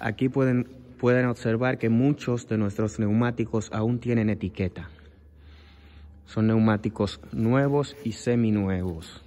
Aquí pueden, observar que muchos de nuestros neumáticos aún tienen etiqueta. Son neumáticos nuevos y seminuevos.